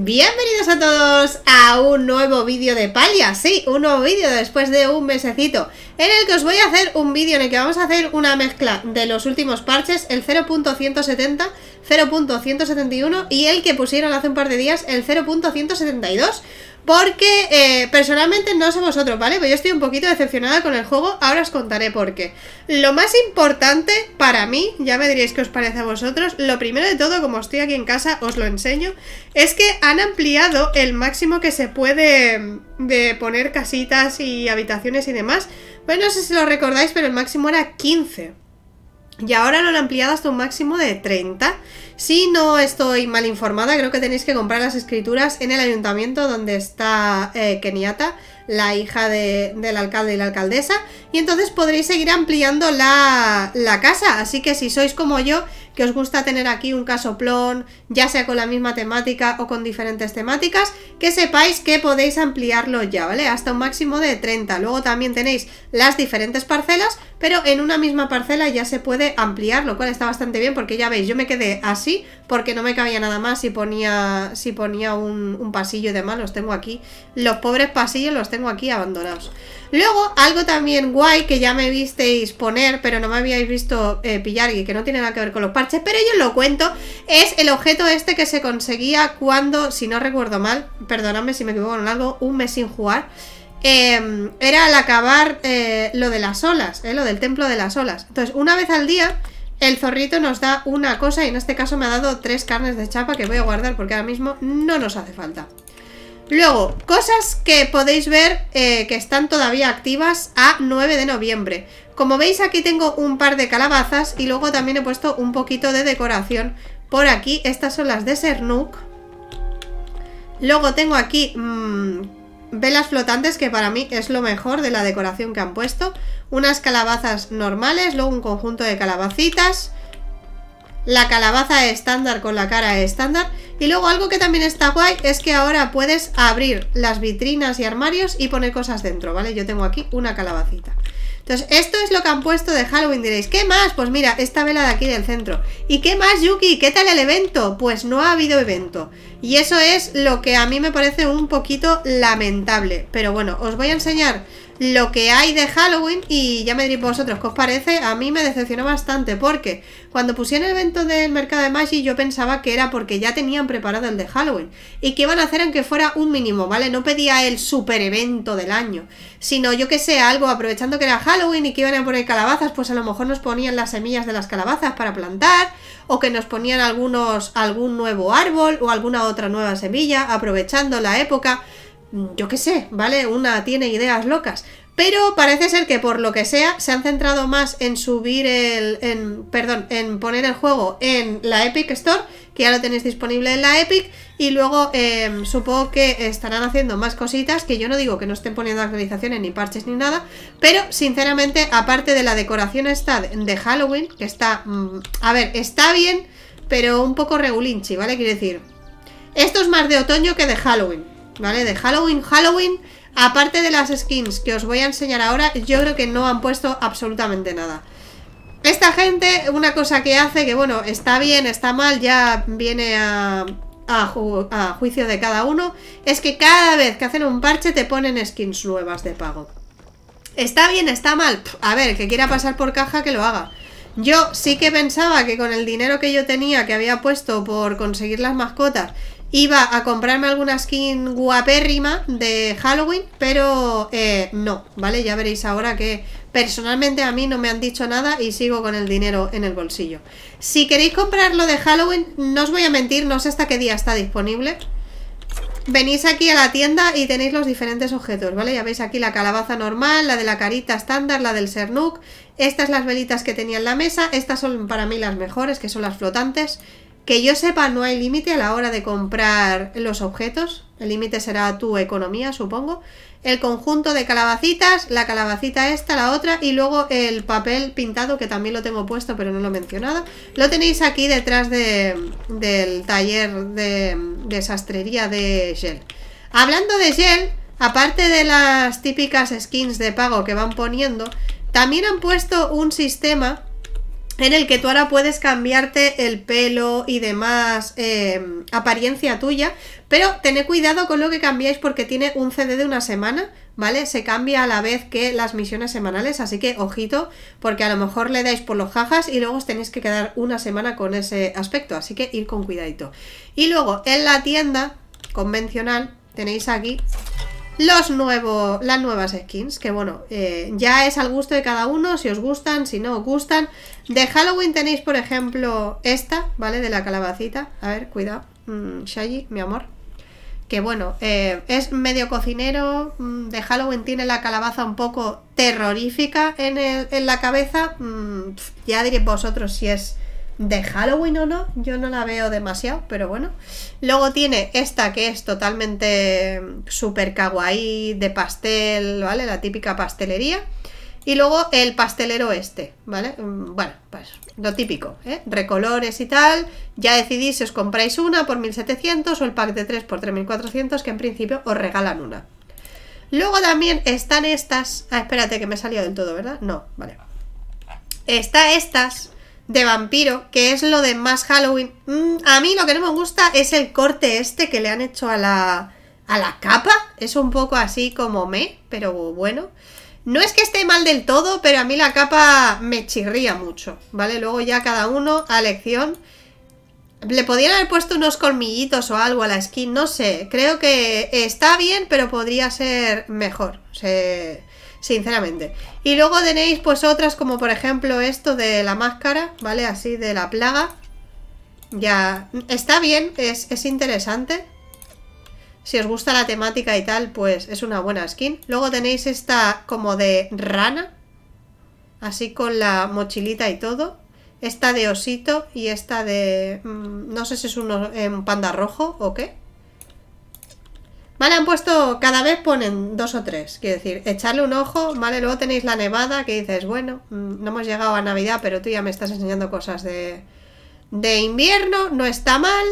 Bienvenidos a todos a un nuevo vídeo de Palia, sí, un nuevo vídeo después de un mesecito En el que os voy a hacer un vídeo en el que vamos a hacer una mezcla de los últimos parches El 0.170, 0.171 y el que pusieron hace un par de días, el 0.172 porque eh, personalmente no sé vosotros, ¿vale? Pero yo estoy un poquito decepcionada con el juego, ahora os contaré por qué. Lo más importante para mí, ya me diréis que os parece a vosotros, lo primero de todo, como estoy aquí en casa, os lo enseño, es que han ampliado el máximo que se puede mm, de poner casitas y habitaciones y demás. Bueno, no sé si lo recordáis, pero el máximo era 15. Y ahora lo han ampliado hasta un máximo de 30. Si no estoy mal informada, creo que tenéis que comprar las escrituras en el ayuntamiento donde está eh, Keniata, la hija del alcalde y la alcaldesa, y entonces podréis seguir ampliando la, la casa. Así que si sois como yo, que os gusta tener aquí un casoplón, ya sea con la misma temática o con diferentes temáticas, que sepáis que podéis ampliarlo ya, ¿vale? Hasta un máximo de 30. Luego también tenéis las diferentes parcelas, pero en una misma parcela ya se puede ampliar, lo cual está bastante bien porque ya veis, yo me quedé así porque no me cabía nada más si ponía, ponía un, pasillo y demás, los tengo aquí. Los pobres pasillos los tengo aquí abandonados. Luego, algo también guay que ya me visteis poner, pero no me habíais visto eh, pillar y que no tiene nada que ver con los parches, pero yo os lo cuento, es el objeto este que se conseguía cuando, si no recuerdo mal, perdonadme si me equivoco en algo, un mes sin jugar, em, era al acabar eh, lo de las olas, eh, lo del templo de las olas. Entonces, una vez al día, el zorrito nos da una cosa y en este caso me ha dado tres carnes de chapa que voy a guardar porque ahora mismo no nos hace falta. Luego, cosas que podéis ver eh, que están todavía activas a 9 de noviembre. Como veis aquí tengo un par de calabazas y luego también he puesto un poquito de decoración por aquí. Estas son las de Sernuk. Luego tengo aquí mm, velas flotantes, que para mí es lo mejor de la decoración que han puesto. Unas calabazas normales, luego un conjunto de calabacitas. La calabaza estándar con la cara estándar. Y luego algo que también está guay es que ahora puedes abrir las vitrinas y armarios y poner cosas dentro, ¿vale? Yo tengo aquí una calabacita. Entonces, esto es lo que han puesto de Halloween. Diréis, ¿qué más? Pues mira, esta vela de aquí del centro. ¿Y qué más, Yuki? ¿Qué tal el evento? Pues no ha habido evento. Y eso es lo que a mí me parece un poquito lamentable. Pero bueno, os voy a enseñar lo que hay de Halloween y ya me diréis vosotros qué os parece, a mí me decepcionó bastante porque cuando pusieron el evento del mercado de Magic yo pensaba que era porque ya tenían preparado el de Halloween y que iban a hacer aunque fuera un mínimo, ¿vale? No pedía el super evento del año, sino yo que sé, algo aprovechando que era Halloween y que iban a poner calabazas, pues a lo mejor nos ponían las semillas de las calabazas para plantar o que nos ponían algunos algún nuevo árbol o alguna otra nueva semilla aprovechando la época Mm, yo qué sé, ¿vale? Una tiene ideas locas. Pero parece ser que por lo que sea se han centrado más en subir el... En, perdón, en poner el juego en la Epic Store, que ya lo tenéis disponible en la Epic, y luego em, supongo que estarán haciendo más cositas, que yo no digo que no estén poniendo actualizaciones ni parches ni nada, pero sinceramente, aparte de la decoración está de Halloween, que está... Mm, a ver, está bien, pero un poco regulinchi, ¿vale? Quiero decir, esto es más de otoño que de Halloween. ¿Vale? De Halloween, Halloween Aparte de las skins que os voy a enseñar ahora Yo creo que no han puesto absolutamente nada Esta gente, una cosa que hace Que bueno, está bien, está mal Ya viene a, a, juicio de cada uno Es que cada vez que hacen un parche Te ponen skins nuevas de pago ¿Está bien? ¿Está mal? a ver, que quiera pasar por caja que lo haga yo sí que pensaba que con el dinero que yo tenía, que había puesto por conseguir las mascotas, Iba a comprarme alguna skin guapérrima de Halloween, pero eh, no, ¿vale? Ya veréis ahora que personalmente a mí no me han dicho nada y sigo con el dinero en el bolsillo. Si queréis comprarlo de Halloween, no os voy a mentir, no sé hasta qué día está disponible. Venís aquí a la tienda y tenéis los diferentes objetos, ¿vale? Ya veis aquí la calabaza normal, la de la carita estándar, la del Sernuk. Estas las velitas que tenía en la mesa, estas son para mí las mejores, que son las flotantes. Que yo sepa, no hay límite a la hora de comprar los objetos. El límite será tu economía, supongo. El conjunto de calabacitas, la calabacita esta, la otra, y luego el papel pintado, que también lo tengo puesto, pero no lo he mencionado. Lo tenéis aquí detrás del taller de, sastrería de gel. Hablando de gel, aparte de las típicas skins de pago que van poniendo, también han puesto un sistema en el que tú ahora puedes cambiarte el pelo y demás em, apariencia tuya, pero tened cuidado con lo que cambiáis porque tiene un CD de una semana, ¿vale? Se cambia a la vez que las misiones semanales, así que ojito, porque a lo mejor le dais por los jajas y luego os tenéis que quedar una semana con ese aspecto, así que ir con cuidadito. Y luego en la tienda convencional tenéis aquí los nuevos, las nuevas skins, que bueno, eh, ya es al gusto de cada uno, si os gustan, si no os gustan. De Halloween tenéis, por ejemplo, esta, ¿vale? De la calabacita. A ver, cuidado. Mm, Shaggy, mi amor. Que bueno, eh, es medio cocinero. Mm, de Halloween tiene la calabaza un poco terrorífica en, la cabeza. Mm, ya diréis vosotros si es de Halloween o no, yo no la veo demasiado, pero bueno. Luego tiene esta que es totalmente super kawaii, de pastel, ¿vale? La típica pastelería. Y luego el pastelero este, ¿vale? Mm, bueno, pues lo típico, ¿eh? Recolores y tal. Ya decidís si os compráis una por 1700 o el pack de 3 por 3400, que en principio os regalan una. Luego también están estas. Ah, espérate, que me salido del todo, ¿verdad? No, vale. Está estas de vampiro, que es lo de más Halloween. Mm, a mí lo que no me gusta es el corte este que le han hecho a la, a la capa. Es un poco así como me, pero bueno. No es que esté mal del todo, pero a mí la capa me chirría mucho, ¿vale? Luego ya cada uno a lección. Le podrían haber puesto unos colmillitos o algo a la skin, no sé. Creo que está bien, pero podría ser mejor sinceramente. Y luego tenéis pues otras como por ejemplo esto de la máscara, ¿vale? Así de la plaga. Ya, está bien, es, interesante. Si os gusta la temática y tal, pues es una buena skin. Luego tenéis esta como de rana, así con la mochilita y todo. Esta de osito y esta de... Mm, no sé si es un, eh, un panda rojo o qué. Vale, han puesto, cada vez ponen dos o tres. Quiero decir, echarle un ojo, ¿vale? Luego tenéis la nevada que dices, bueno, mm, no hemos llegado a Navidad, pero tú ya me estás enseñando cosas de, de invierno, no está mal.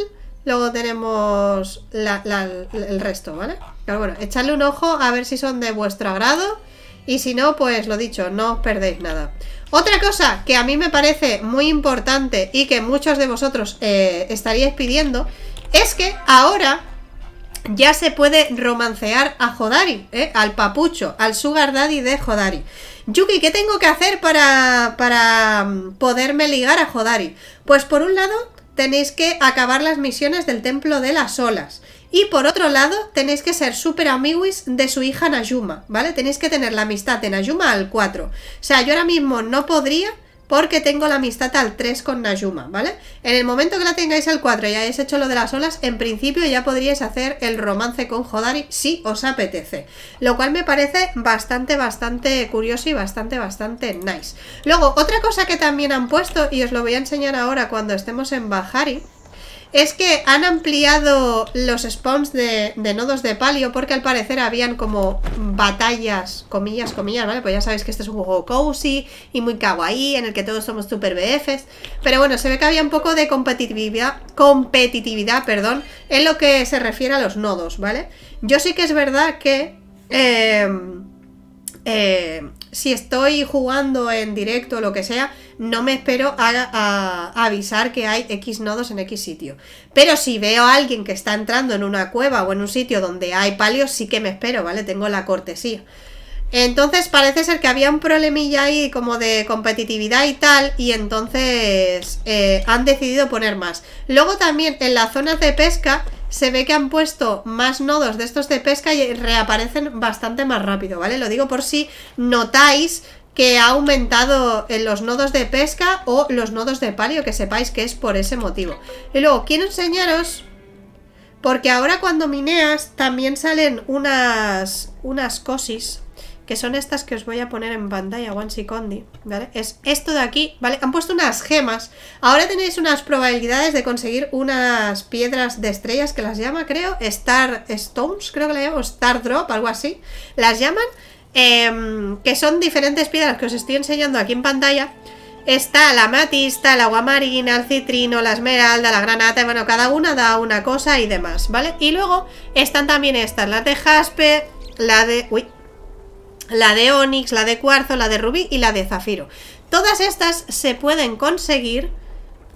Luego tenemos el resto, ¿vale? Pero bueno, echarle un ojo a ver si son de vuestro agrado. Y si no, pues lo dicho, no os perdéis nada. Otra cosa que a mí me parece muy importante y que muchos de vosotros eh, estaríais pidiendo es que ahora ya se puede romancear a Jodari, ¿eh? al papucho, al sugar daddy de Jodari. Yuki, ¿qué tengo que hacer para, para mm, poderme ligar a Jodari? Pues por un lado tenéis que acabar las misiones del Templo de las Olas. Y por otro lado, tenéis que ser súper amiguis de su hija Nayuma, ¿vale? Tenéis que tener la amistad de Nayuma al 4. O sea, yo ahora mismo no podría porque tengo la amistad al 3 con Najuma, ¿vale? En el momento que la tengáis al 4 y hayáis hecho lo de las olas, en principio ya podríais hacer el romance con Jodari si os apetece. Lo cual me parece bastante, bastante curioso y bastante, bastante nice. Luego, otra cosa que también han puesto, y os lo voy a enseñar ahora cuando estemos en Bajari es que han ampliado los spawns de, nodos de palio porque al parecer habían como batallas, comillas, comillas, ¿vale? Pues ya sabéis que este es un juego cozy y muy kawaii en el que todos somos super BFs. Pero bueno, se ve que había un poco de competitividad, competitividad, perdón, en lo que se refiere a los nodos, ¿vale? Yo sí que es verdad que... Em, eh, si estoy jugando en directo o lo que sea, no me espero a, avisar que hay X nodos en X sitio. Pero si veo a alguien que está entrando en una cueva o en un sitio donde hay palios, sí que me espero, ¿vale? Tengo la cortesía. Entonces parece ser que había un problemilla ahí como de competitividad y tal y entonces eh, han decidido poner más. Luego también en las zonas de pesca se ve que han puesto más nodos de estos de pesca y reaparecen bastante más rápido, ¿vale? Lo digo por si notáis que ha aumentado en eh, los nodos de pesca o los nodos de palio, que sepáis que es por ese motivo. Y luego, quiero enseñaros, porque ahora cuando mineas también salen unas, unas cosis, que son estas que os voy a poner en pantalla, y ¿vale? Es esto de aquí, ¿vale? Han puesto unas gemas. Ahora tenéis unas probabilidades de conseguir unas piedras de estrellas que las llama, creo, Star Stones, creo que la o Star Drop, algo así. Las llaman Em, que son diferentes piedras que os estoy enseñando aquí en pantalla. Está la matista, el agua el citrino, la esmeralda, la granata, bueno, cada una da una cosa y demás, ¿vale? Y luego están también estas, la de jaspe, la de... Uy, la de onix, la de cuarzo, la de rubí y la de zafiro. Todas estas se pueden conseguir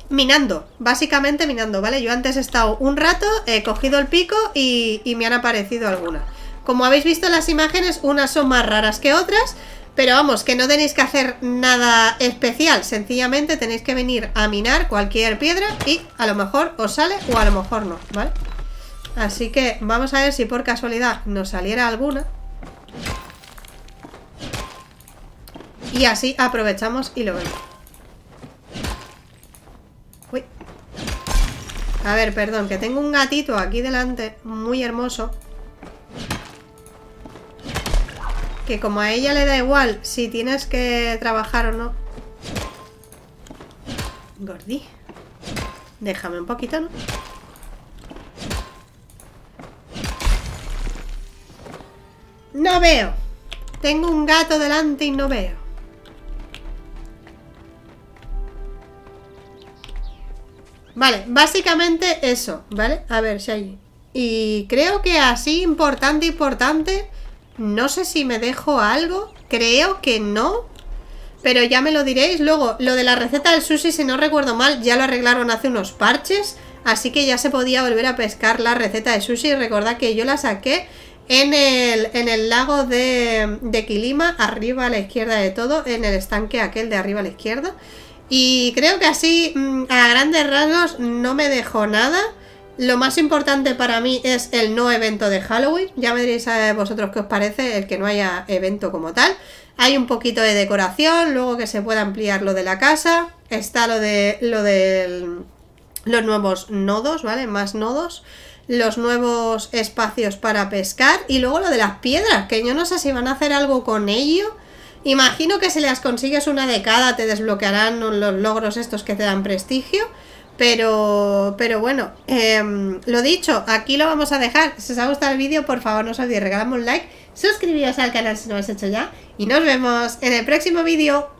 minando, básicamente minando, ¿vale? Yo antes he estado un rato, he cogido el pico y, y me han aparecido algunas. Como habéis visto en las imágenes, unas son más raras que otras, pero vamos, que no tenéis que hacer nada especial, sencillamente tenéis que venir a minar cualquier piedra y a lo mejor os sale o a lo mejor no, ¿vale? Así que vamos a ver si por casualidad nos saliera alguna. Y así aprovechamos y lo vemos. Uy. A ver, perdón, que tengo un gatito aquí delante, muy hermoso. que como a ella le da igual si tienes que trabajar o no. Gordi. Déjame un poquito, ¿no? No veo. Tengo un gato delante y no veo. Vale, básicamente eso, ¿vale? A ver, si hay... Y creo que así, importante, importante, no sé si me dejo algo. Creo que no. Pero ya me lo diréis. Luego, lo de la receta del sushi, si no recuerdo mal, ya lo arreglaron hace unos parches. Así que ya se podía volver a pescar la receta de sushi. Recordad que yo la saqué en el, lago de, de Quilima, arriba a la izquierda de todo, en el estanque aquel de arriba a la izquierda. Y creo que así, mm, a grandes rasgos, no me dejó nada. Lo más importante para mí es el no evento de Halloween. Ya me diréis a vosotros qué os parece el que no haya evento como tal. Hay un poquito de decoración, luego que se pueda ampliar lo de la casa. Está lo de lo los nuevos nodos, ¿vale? Más nodos, los nuevos espacios para pescar y luego lo de las piedras, que yo no sé si van a hacer algo con ello. Imagino que si las consigues una de cada te desbloquearán los logros estos que te dan prestigio. Pero, pero bueno, em, lo dicho, aquí lo vamos a dejar. Si os ha gustado el vídeo, por favor no os olvidéis, regalamos un like, suscribiros al canal si no lo has hecho ya. Y nos vemos en el próximo vídeo.